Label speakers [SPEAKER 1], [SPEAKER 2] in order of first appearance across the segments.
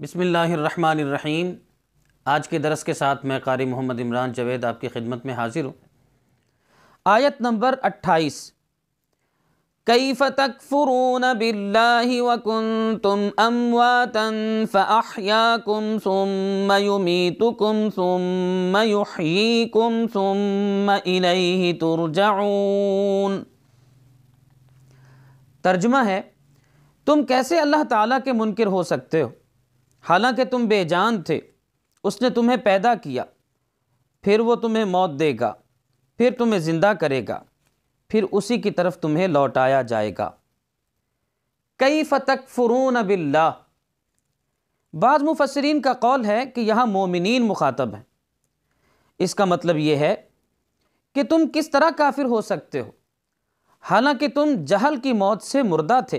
[SPEAKER 1] बिसमीम आज के दरस के साथ मैं कारी मोहम्मद इमरान जवेद आपकी खिदमत में हाजिर हूँ आयत नंबर अट्ठाईस कैफ तकफुरून बिल्लाहि व कुंतुम अमवातन फ़अहयाकुम सुम्म युमीतुकुम सुम्म युहयीकुम सुम्म इलैहि तुरजऊन तर्जमा है तुम कैसे अल्लाह ताला के मुनकर हो सकते हो हालांकि तुम बेजान थे उसने तुम्हें पैदा किया फिर वो तुम्हें मौत देगा फिर तुम्हें ज़िंदा करेगा फिर उसी की तरफ तुम्हें लौटाया जाएगा कई फ़तक फ़रून अबिल्ला बाद मुफसरीन का कौल है कि यहाँ मोमिन मुखातब हैं इसका मतलब ये है कि तुम किस तरह काफिर हो सकते हो हालांकि तुम जहल की मौत से मुर्दा थे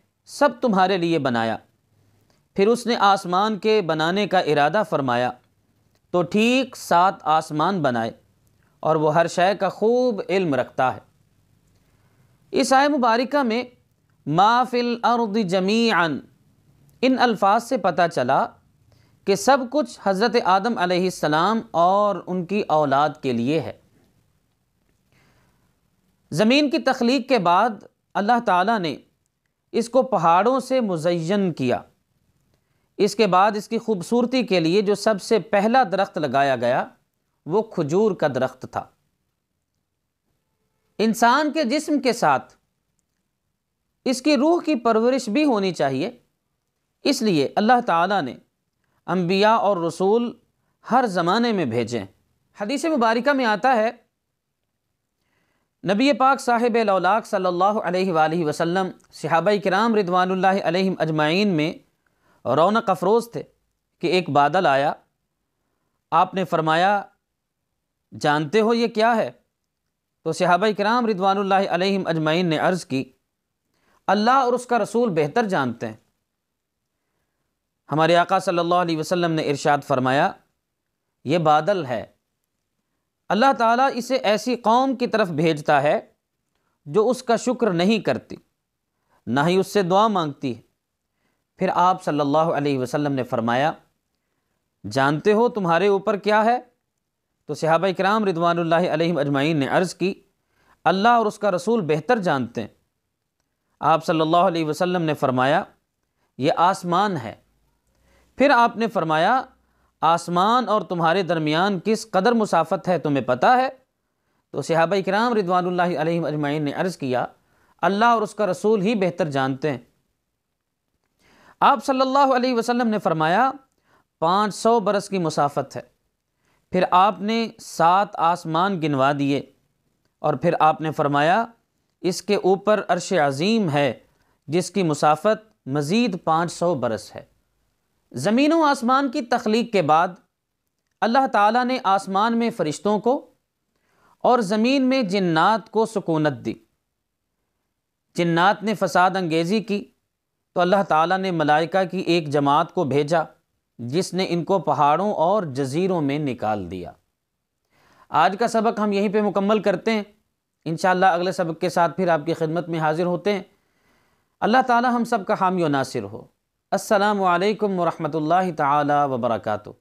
[SPEAKER 1] सब तुम्हारे लिए बनाया फिर उसने आसमान के बनाने का इरादा फरमाया तो ठीक सात आसमान बनाए और वो हर शय का खूब इल्म रखता है इस आय मुबारका में माफिल अर्द जमीन इन अल्फाज से पता चला कि सब कुछ हज़रत आदम अलैहिस्सलाम और उनकी औलाद के लिए है ज़मीन की तख्लीक के बाद अल्लाह ताला ने इसको पहाड़ों से मुजयन किया इसके बाद इसकी खूबसूरती के लिए जो सबसे पहला दरख्त लगाया गया वो खजूर का दरख्त था इंसान के जिस्म के साथ इसकी रूह की परवरिश भी होनी चाहिए इसलिए अल्लाह ताला ने अम्बिया और रसूल हर ज़माने में भेजें हदीस मुबारक में आता है नबी पाक साहिब लौलाक सल्लल्लाहु अलैहि वसल्लम सहाबा कराम रिदवान अजमाइन में रौनक अफरोज़ थे कि एक बादल आया आपने फरमाया जानते हो ये क्या है तो सहाबा कराम रिदवान अजमाइन ने अर्ज़ की अल्लाह और उसका रसूल बेहतर जानते हैं हमारे आका सल्लल्लाहु अलैहि वसल्लम ने इरशाद फरमाया ये बादल है अल्लाह ताला इसे ऐसी कौम की तरफ भेजता है जो उसका शुक्र नहीं करती ना ही उससे दुआ मांगती है फिर आप सल्लल्लाहु अलैहि वसल्लम ने फरमाया जानते हो तुम्हारे ऊपर क्या है तो सहाब कराम रिदवानल्ला अजमाइन ने अर्ज़ की अल्लाह और उसका रसूल बेहतर जानते हैं आप सल्लल्लाहु अलैहि वसल्लम ने फरमाया ये आसमान है फिर आपने फरमाया आसमान और तुम्हारे दरमियान किस कदर मुसाफत है तुम्हें पता है तो सिहाब कराम रिदवान ने अर्ज़ किया अल्लाह और उसका रसूल ही बेहतर जानते हैं आप सल्लल्लाहु अलैहि वसल्लम ने फरमाया 500 बरस की मुसाफत है फिर आपने सात आसमान गिनवा दिए और फिर आपने फरमाया इसके ऊपर अरश अज़ीम है जिसकी मुसाफत मज़ीद 500 बरस है ज़मीन व आसमान की तख्लीक के बाद अल्लाह ताला ने आसमान में फ़रिश्तों को और ज़मीन में जन्ात को सुकूनत दी जन्नात ने फसाद अंगेज़ी की तो अल्लाह ताला ने मलाइका की एक जमात को भेजा जिसने इनको पहाड़ों और जजीरों में निकाल दिया आज का सबक हम यहीं पे मुकम्मल करते हैं इन अगले सबक के साथ फिर आपकी खिदमत में हाज़िर होते हैं अल्लाह ताला हम सब का हामी नासिर हो असलकम वरहमल ला वबरकू